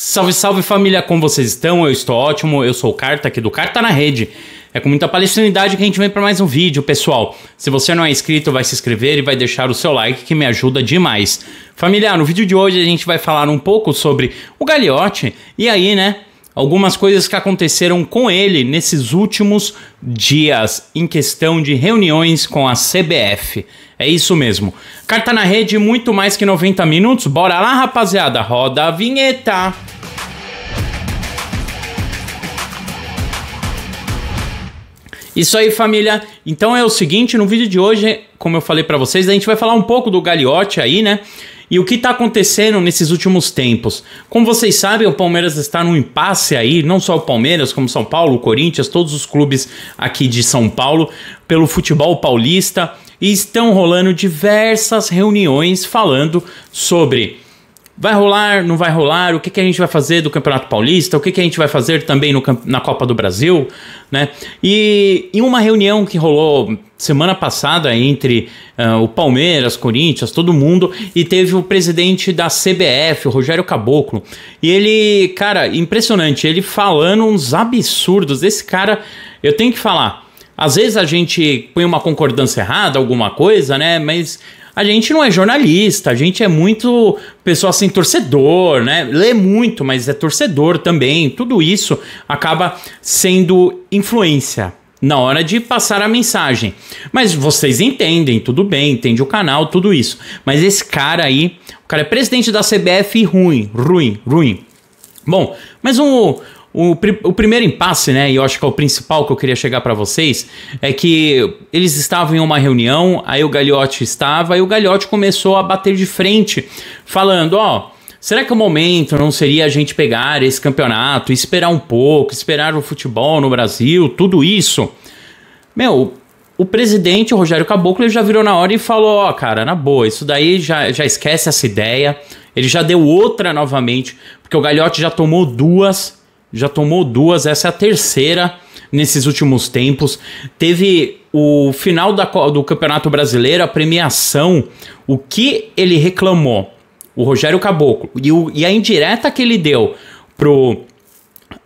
Salve, salve família, como vocês estão? Eu estou ótimo, eu sou o Carta aqui do Carta na Rede. É com muita palestrinidade que a gente vem para mais um vídeo, pessoal. Se você não é inscrito, vai se inscrever e vai deixar o seu like que me ajuda demais. Família, no vídeo de hoje a gente vai falar um pouco sobre o Galiote e aí, né, algumas coisas que aconteceram com ele nesses últimos dias em questão de reuniões com a CBF. É isso mesmo. Carta na rede, muito mais que 90 minutos. Bora lá, rapaziada, roda a vinheta. Isso aí, família. Então é o seguinte, no vídeo de hoje, como eu falei para vocês, a gente vai falar um pouco do Gagliotti aí, né? E o que está acontecendo nesses últimos tempos? Como vocês sabem, o Palmeiras está num impasse aí, não só o Palmeiras, como São Paulo, Corinthians, todos os clubes aqui de São Paulo, pelo futebol paulista, e estão rolando diversas reuniões falando sobre vai rolar, não vai rolar, o que, que a gente vai fazer do Campeonato Paulista, o que, que a gente vai fazer também no, na Copa do Brasil, né? E em uma reunião que rolou semana passada entre uh, o Palmeiras, Corinthians, todo mundo, e teve o presidente da CBF, o Rogério Caboclo, e ele, cara, impressionante, ele falando uns absurdos, esse cara, eu tenho que falar, às vezes a gente põe uma concordância errada, alguma coisa, né? Mas a gente não é jornalista, a gente é muito pessoa assim, torcedor, né? Lê muito, mas é torcedor também. Tudo isso acaba sendo influência na hora de passar a mensagem. Mas vocês entendem, tudo bem, entende o canal, tudo isso. Mas esse cara aí, o cara é presidente da CBF ruim, ruim, ruim. Bom, mas um, o, o, primeiro impasse, né, e eu acho que é o principal que eu queria chegar para vocês, é que eles estavam em uma reunião, aí o Gagliotti estava, e o Gagliotti começou a bater de frente, falando, ó... Oh, Será que é o momento não seria a gente pegar esse campeonato, esperar um pouco, esperar o futebol no Brasil, tudo isso? Meu, o presidente, o Rogério Caboclo, ele já virou na hora e falou: Ó, oh, cara, na boa, isso daí já, já esquece essa ideia. Ele já deu outra novamente, porque o Gagliotti já tomou duas já tomou duas, essa é a terceira nesses últimos tempos. Teve o final da, do Campeonato Brasileiro, a premiação, o que ele reclamou, o Rogério Caboclo, e, o, e a indireta que ele deu pro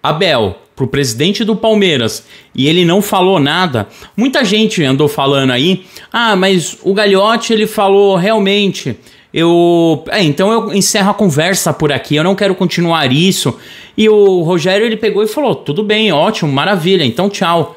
Abel, pro presidente do Palmeiras, e ele não falou nada. Muita gente andou falando aí, ah, mas o Gagliotti ele falou realmente eu, é, então eu encerro a conversa por aqui. Eu não quero continuar isso. E o Rogério ele pegou e falou: "Tudo bem, ótimo, maravilha. Então tchau".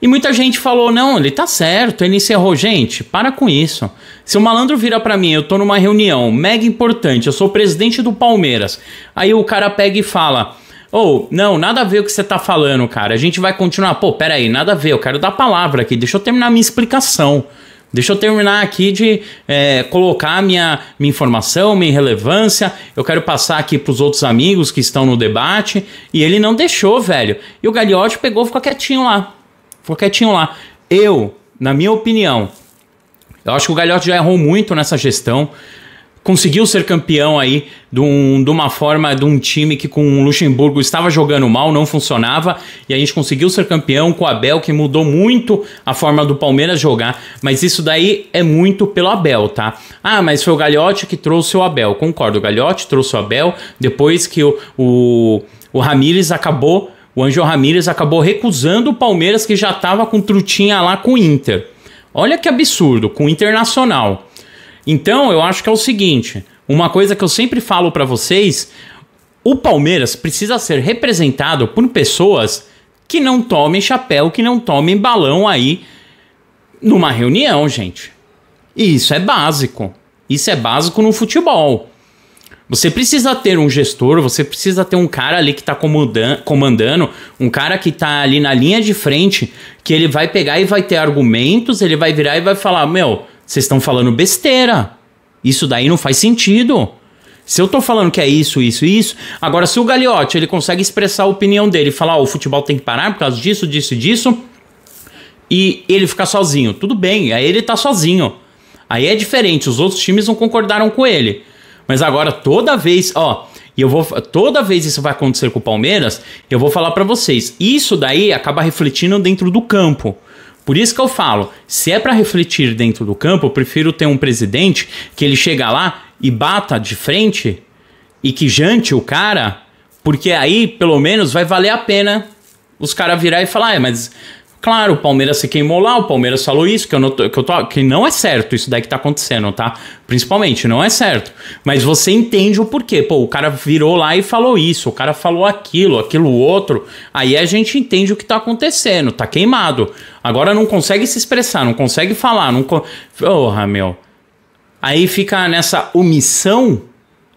E muita gente falou: "Não, ele tá certo". Ele encerrou, gente, para com isso. Se o malandro vira para mim, eu tô numa reunião mega importante, eu sou presidente do Palmeiras. Aí o cara pega e fala: ou, oh, não, nada a ver o que você tá falando, cara. A gente vai continuar. Pô, peraí, nada a ver. Eu quero dar palavra aqui. Deixa eu terminar minha explicação. Deixa eu terminar aqui de é, colocar minha, minha informação, minha relevância. Eu quero passar aqui para os outros amigos que estão no debate. E ele não deixou, velho. E o Gagliotti pegou ficou quietinho lá. Ficou quietinho lá. Eu, na minha opinião, eu acho que o Gagliotti já errou muito nessa gestão conseguiu ser campeão aí de, um, de, uma forma, de um time que com o Luxemburgo estava jogando mal, não funcionava, e a gente conseguiu ser campeão com o Abel, que mudou muito a forma do Palmeiras jogar, mas isso daí é muito pelo Abel, tá? Ah, mas foi o Gagliotti que trouxe o Abel, concordo, o Gagliotti trouxe o Abel, depois que o, o, o Ramires acabou, o Anjo Ramírez acabou recusando o Palmeiras, que já estava com trutinha lá com o Inter. Olha que absurdo, com o Internacional. Então, eu acho que é o seguinte, uma coisa que eu sempre falo para vocês, o Palmeiras precisa ser representado por pessoas que não tomem chapéu, que não tomem balão aí numa reunião, gente. E isso é básico. Isso é básico no futebol. Você precisa ter um gestor, você precisa ter um cara ali que tá comandando, um cara que tá ali na linha de frente, que ele vai pegar e vai ter argumentos, ele vai virar e vai falar: Meu, vocês estão falando besteira. Isso daí não faz sentido. Se eu tô falando que é isso, isso e isso, agora se o Gagliotti ele consegue expressar a opinião dele, falar oh, o futebol tem que parar por causa disso, disso e disso, e ele ficar sozinho, tudo bem, aí ele tá sozinho. Aí é diferente, os outros times não concordaram com ele. Mas agora toda vez, ó, e eu vou toda vez isso vai acontecer com o Palmeiras, eu vou falar para vocês, isso daí acaba refletindo dentro do campo. Por isso que eu falo, se é para refletir dentro do campo, eu prefiro ter um presidente que ele chega lá e bata de frente e que jante o cara, porque aí pelo menos vai valer a pena os caras virar e falar, ah, mas Claro, o Palmeiras se queimou lá, o Palmeiras falou isso, que, eu não, tô, que, eu tô, que não é certo isso daí que tá acontecendo, tá? Principalmente, não é certo. Mas você entende o porquê. Pô, o cara virou lá e falou isso, o cara falou aquilo, aquilo outro. Aí a gente entende o que tá acontecendo, tá queimado. Agora não consegue se expressar, não consegue falar, não. Porra, meu. Aí fica nessa omissão.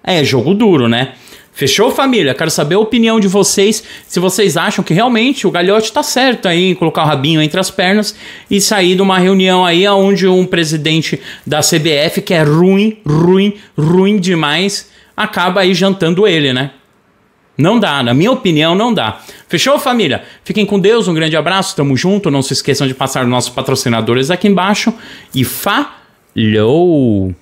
É jogo duro, né? Fechou, família? Quero saber a opinião de vocês. Se vocês acham que realmente o Galhote tá certo aí em colocar o rabinho entre as pernas e sair de uma reunião aí onde um presidente da CBF, que é ruim, ruim, ruim demais, acaba aí jantando ele, né? Não dá, na minha opinião, não dá. Fechou, família? Fiquem com Deus, um grande abraço, tamo junto. Não se esqueçam de passar nossos patrocinadores aqui embaixo. E falou.